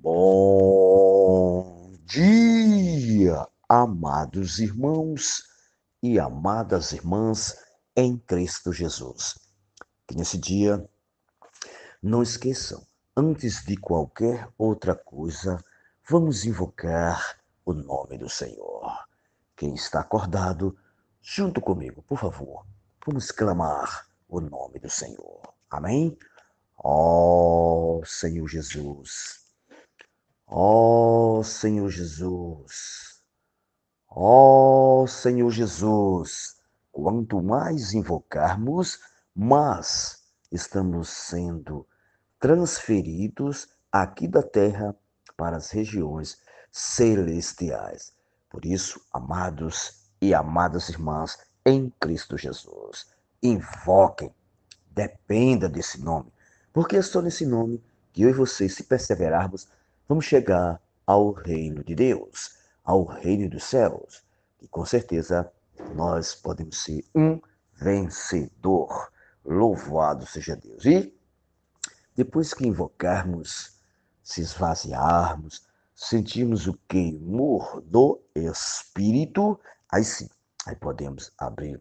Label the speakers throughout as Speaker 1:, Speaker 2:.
Speaker 1: Bom dia, amados irmãos e amadas irmãs em Cristo Jesus. Que nesse dia não esqueçam, antes de qualquer outra coisa, vamos invocar o nome do Senhor. Quem está acordado, junto comigo, por favor, vamos clamar o nome do Senhor. Amém? Ó oh, Senhor Jesus Ó Senhor Jesus, ó Senhor Jesus, quanto mais invocarmos, mais estamos sendo transferidos aqui da terra para as regiões celestiais. Por isso, amados e amadas irmãs em Cristo Jesus, invoquem, dependa desse nome, porque é só nesse nome que eu e vocês, se perseverarmos, vamos chegar ao reino de Deus, ao reino dos céus. E com certeza nós podemos ser um vencedor. Louvado seja Deus. E depois que invocarmos, se esvaziarmos, sentirmos o queimor do Espírito, aí sim, aí podemos abrir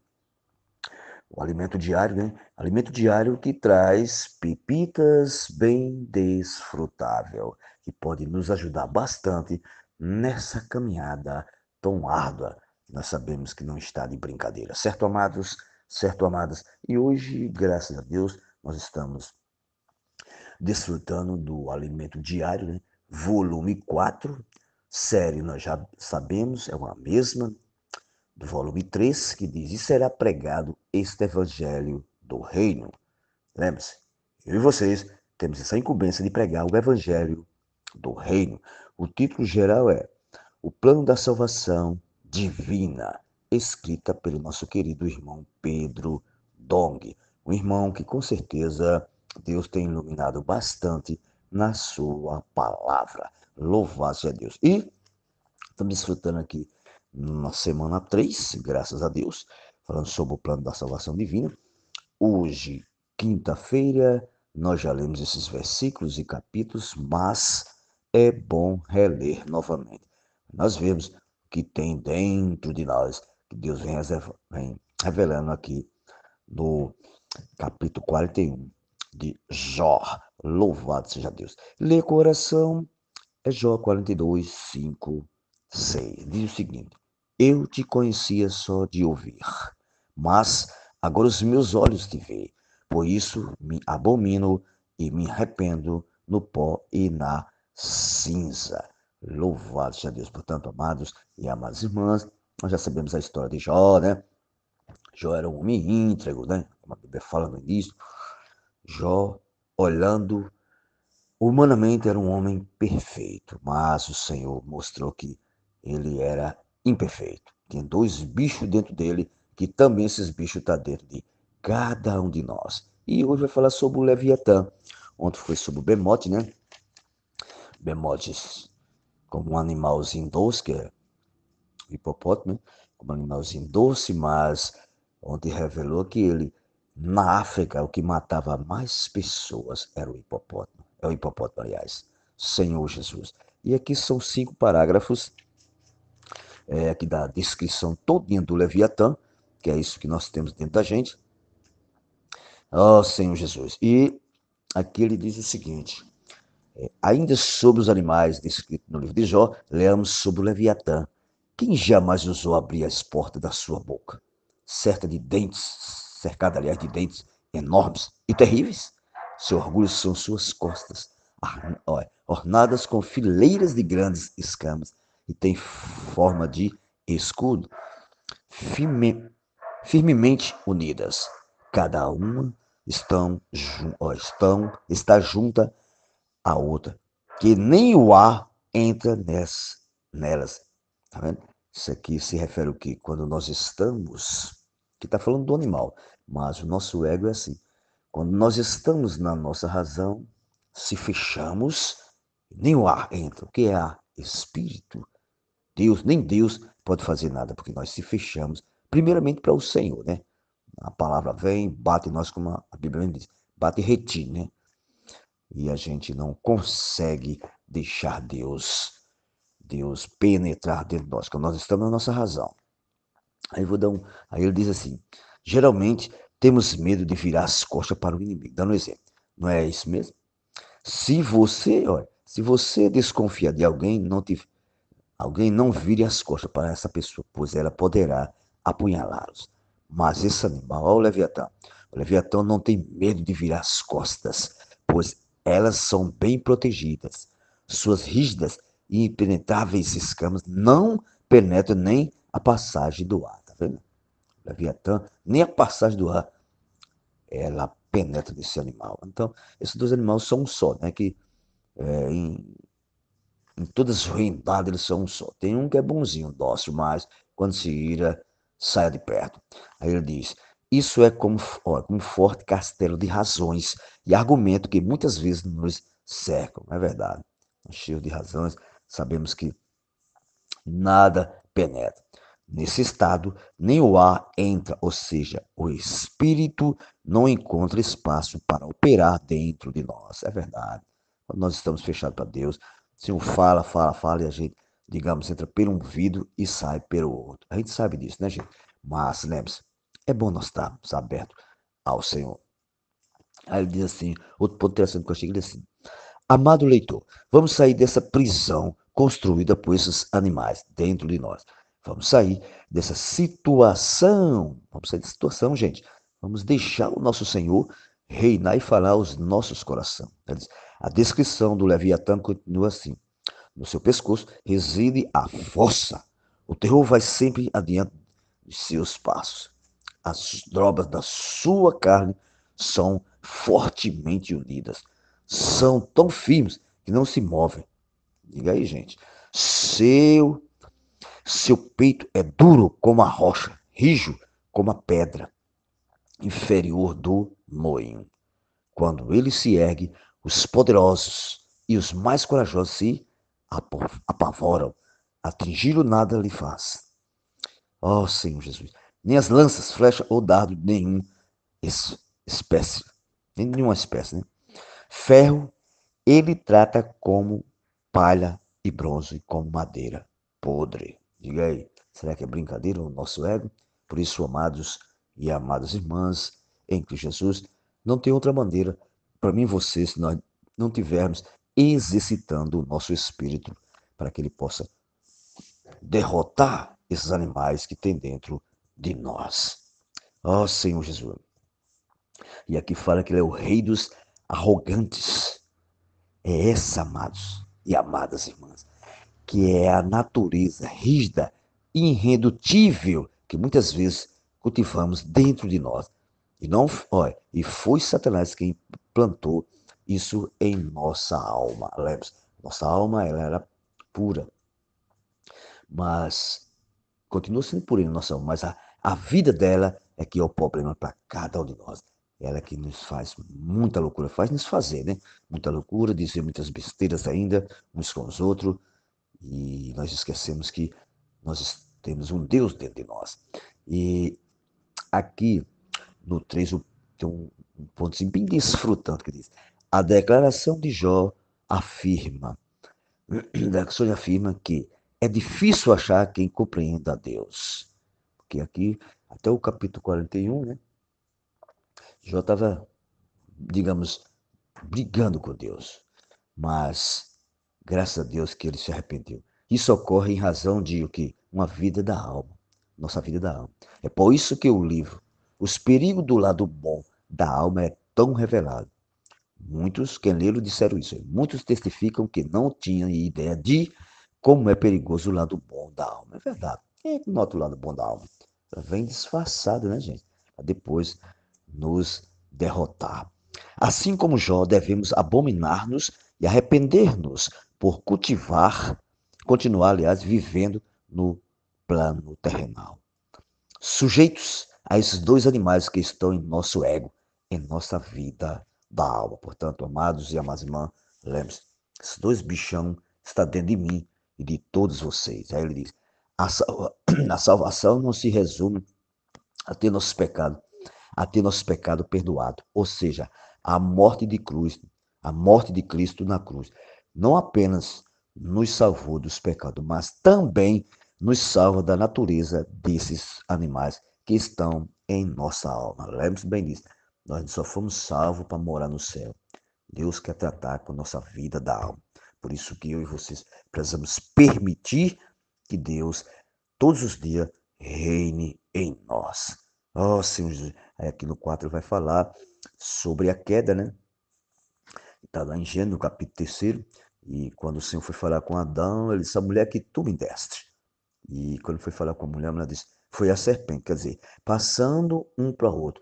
Speaker 1: o alimento diário, né? Alimento diário que traz pepitas bem desfrutável que pode nos ajudar bastante nessa caminhada tão árdua. Nós sabemos que não está de brincadeira, certo, amados? Certo, amadas? E hoje, graças a Deus, nós estamos desfrutando do alimento diário, né? volume 4, série nós já sabemos, é uma mesma, do volume 3, que diz: E será pregado este evangelho do reino. Lembre-se, eu e vocês temos essa incumbência de pregar o evangelho do Reino. O título geral é O Plano da Salvação Divina, escrita pelo nosso querido irmão Pedro Dong, um irmão que com certeza Deus tem iluminado bastante na sua palavra. Louvado seja Deus. E estamos desfrutando aqui na semana 3, graças a Deus, falando sobre o plano da salvação divina. Hoje, quinta-feira, nós já lemos esses versículos e capítulos, mas é bom reler novamente. Nós vemos que tem dentro de nós, que Deus vem, vem revelando aqui no capítulo 41 de Jó. Louvado seja Deus. Lê coração, é Jó 42, 5, 6. Diz o seguinte: Eu te conhecia só de ouvir, mas agora os meus olhos te veem. Por isso me abomino e me arrependo no pó e na cinza. Louvado seja Deus, portanto, amados e amadas irmãs, nós já sabemos a história de Jó, né? Jó era um homem íntegro, né? Como a Bíblia fala no início. Jó, olhando humanamente, era um homem perfeito, mas o Senhor mostrou que ele era imperfeito. Tem dois bichos dentro dele, que também esses bichos estão tá dentro de cada um de nós. E hoje vai falar sobre o Leviatã. Ontem foi sobre o Bemote, né? bemodes, como um animalzinho doce, que é o hipopótamo, né? como um animalzinho doce, mas onde revelou que ele, na África, o que matava mais pessoas era o hipopótamo. É o hipopótamo, aliás, Senhor Jesus. E aqui são cinco parágrafos é, aqui da descrição todinha do Leviatã, que é isso que nós temos dentro da gente. Ó oh, Senhor Jesus. E aqui ele diz o seguinte: é, ainda sobre os animais descritos no livro de Jó, leamos sobre o Leviatã. Quem jamais usou abrir as portas da sua boca? Certa de dentes, cercada, aliás, de dentes enormes e terríveis. Seu orgulho são suas costas, ornadas com fileiras de grandes escamas e tem forma de escudo, firme, firmemente unidas. Cada uma estão, ó, estão, está junta a outra, que nem o ar entra nessa, nelas. Tá vendo? Isso aqui se refere ao que? Quando nós estamos, que está falando do animal, mas o nosso ego é assim. Quando nós estamos na nossa razão, se fechamos, nem o ar entra. O que é ar? Espírito. Deus, nem Deus pode fazer nada, porque nós se fechamos, primeiramente para o Senhor, né? A palavra vem, bate em nós, como a Bíblia diz, bate retinho, né? e a gente não consegue deixar Deus, Deus penetrar dentro de nós, porque nós estamos na nossa razão. Aí vou dar um, aí ele diz assim: geralmente temos medo de virar as costas para o inimigo. Dando um exemplo, não é isso mesmo? Se você, olha, se você desconfiar de alguém, não te, alguém não vire as costas para essa pessoa, pois ela poderá apunhalá-los. Mas esse animal, olha o Leviatã, o Leviatã não tem medo de virar as costas, pois elas são bem protegidas. Suas rígidas e impenetráveis escamas não penetram nem a passagem do ar. Tá vendo? Leviatã, nem a passagem do ar ela penetra nesse animal. Então, esses dois animais são um só, né? Que é, em, em todas as ruindades eles são um só. Tem um que é bonzinho, dócil, mas quando se ira, saia de perto. Aí ele diz: isso é como, ó, um forte castelo de razões e argumento que muitas vezes nos cercam, é verdade. Cheio de razões, sabemos que nada penetra. Nesse estado, nem o ar entra, ou seja, o espírito não encontra espaço para operar dentro de nós. É verdade. Quando nós estamos fechados para Deus, o Senhor fala, fala, fala, e a gente, digamos, entra pelo um vidro e sai pelo outro. A gente sabe disso, né, gente? Mas lembre-se, é bom nós estarmos abertos ao Senhor. Aí ele diz assim, outro ponto interessante que eu achei, ele diz assim, amado leitor, vamos sair dessa prisão construída por esses animais dentro de nós. Vamos sair dessa situação, vamos sair dessa situação, gente. Vamos deixar o nosso Senhor reinar e falar aos nossos corações. a descrição do Leviatã continua assim. No seu pescoço reside a força. O terror vai sempre adiante de seus passos as drogas da sua carne são fortemente unidas. São tão firmes que não se movem. Diga aí, gente. Seu, seu peito é duro como a rocha, rijo como a pedra inferior do moinho. Quando ele se ergue, os poderosos e os mais corajosos se apavoram. Atingir o nada lhe faz. Ó oh, Senhor Jesus nem as lanças, flecha ou dardo de nenhuma espécie. Nem nenhuma espécie, né? Ferro ele trata como palha e bronze, como madeira podre. Diga aí, será que é brincadeira o nosso ego? Por isso, amados e amadas irmãs, em Cristo Jesus, não tem outra maneira para mim e você se nós não tivermos exercitando o nosso espírito para que ele possa derrotar esses animais que tem dentro de nós. Ó oh, Senhor Jesus. E aqui fala que ele é o rei dos arrogantes. É essa, amados e amadas irmãs, que é a natureza rígida, irredutível, que muitas vezes cultivamos dentro de nós. E não, foi e foi Satanás quem plantou isso em nossa alma. lembre nossa alma ela era pura. Mas continua sendo pura em nossa alma, mas a, a vida dela é que é o problema para cada um de nós. Ela que nos faz muita loucura, faz nos fazer, né? Muita loucura, dizer muitas besteiras ainda, uns com os outros, e nós esquecemos que nós temos um Deus dentro de nós. E aqui no 3 tem um, um ponto bem desfrutante que diz: a declaração de Jó afirma, a declaração afirma que é difícil achar quem compreenda a Deus porque aqui, até o capítulo 41, né, Jó estava, digamos, brigando com Deus. Mas, graças a Deus que ele se arrependeu. Isso ocorre em razão de o que? Uma vida da alma. Nossa vida da alma. É por isso que o livro, Os Perigos do Lado Bom da Alma, é tão revelado. Muitos, quem lê-lo, disseram isso. Muitos testificam que não tinham ideia de como é perigoso o lado bom da alma. É verdade. E nota o lado bom da alma. Ela tá vem disfarçada, né, gente? Pra depois nos derrotar. Assim como Jó, devemos abominar-nos e arrepender-nos por cultivar, continuar, aliás, vivendo no plano terrenal. Sujeitos a esses dois animais que estão em nosso ego, em nossa vida da alma. Portanto, amados e amadas irmãs, lembre-se, esses dois bichão estão dentro de mim e de todos vocês. Aí ele diz, a, salva, a salvação não se resume a ter nosso pecado, a ter nosso pecado perdoado. Ou seja, a morte de cruz, a morte de Cristo na cruz, não apenas nos salvou dos pecados, mas também nos salva da natureza desses animais que estão em nossa alma. Lembre-se bem disso. Nós só fomos salvos para morar no céu. Deus quer tratar com a nossa vida da alma. Por isso que eu e vocês precisamos permitir que Deus, todos os dias, reine em nós. Ó oh, Senhor Jesus. Aí aqui no 4 vai falar sobre a queda, né? Está lá em Gênesis, no capítulo 3. E quando o Senhor foi falar com Adão, ele disse: A mulher que tu me deste. E quando foi falar com a mulher, a mulher disse: Foi a serpente. Quer dizer, passando um para o outro,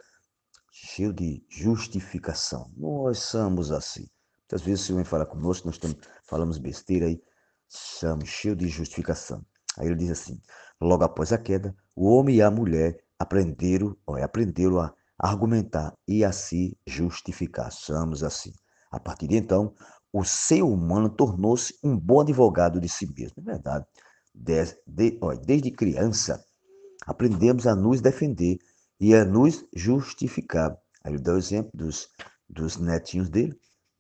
Speaker 1: cheio de justificação. Nós somos assim. Muitas vezes o Senhor vem falar conosco, nós estamos, falamos besteira aí, somos cheios de justificação. Aí ele diz assim: logo após a queda, o homem e a mulher aprenderam, ó, aprenderam a argumentar e a se justificar. Somos assim. A partir de então, o ser humano tornou-se um bom advogado de si mesmo. É verdade. Desde, de, ó, desde criança, aprendemos a nos defender e a nos justificar. Aí ele dá o exemplo dos, dos netinhos dele.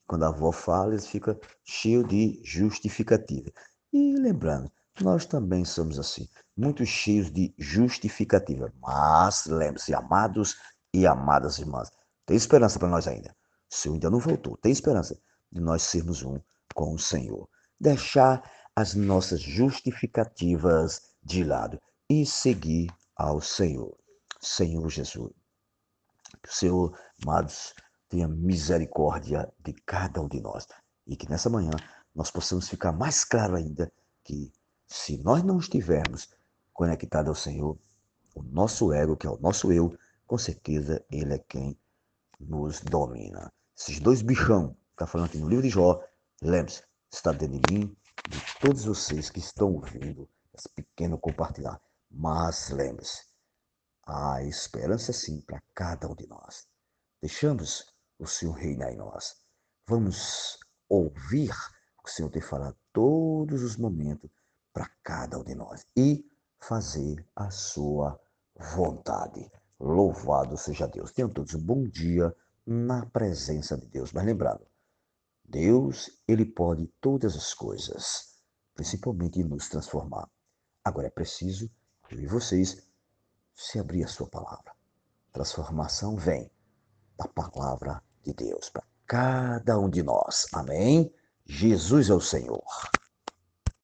Speaker 1: Quando a avó fala, ele fica cheio de justificativa. E lembrando, nós também somos assim, muito cheios de justificativa. Mas lembre-se, amados e amadas irmãs, tem esperança para nós ainda. O Senhor ainda não voltou. Tem esperança de nós sermos um com o Senhor. Deixar as nossas justificativas de lado e seguir ao Senhor. Senhor Jesus. Que o Senhor, amados, tenha misericórdia de cada um de nós. E que nessa manhã nós possamos ficar mais claro ainda que se nós não estivermos conectados ao Senhor, o nosso ego, que é o nosso eu, com certeza ele é quem nos domina. Esses dois bichão, está falando aqui no livro de Jó, lembre-se, está dentro de mim, de todos vocês que estão ouvindo esse pequeno compartilhar. Mas lembre-se, há esperança sim para cada um de nós. Deixamos o Senhor reinar em nós. Vamos ouvir o que o Senhor tem falado todos os momentos para cada um de nós e fazer a sua vontade. Louvado seja Deus. Tenham todos um bom dia na presença de Deus. Mas lembrando, Deus, ele pode todas as coisas, principalmente nos transformar. Agora é preciso eu e vocês se abrir a sua palavra. Transformação vem da palavra de Deus para cada um de nós. Amém? Jesus é o Senhor.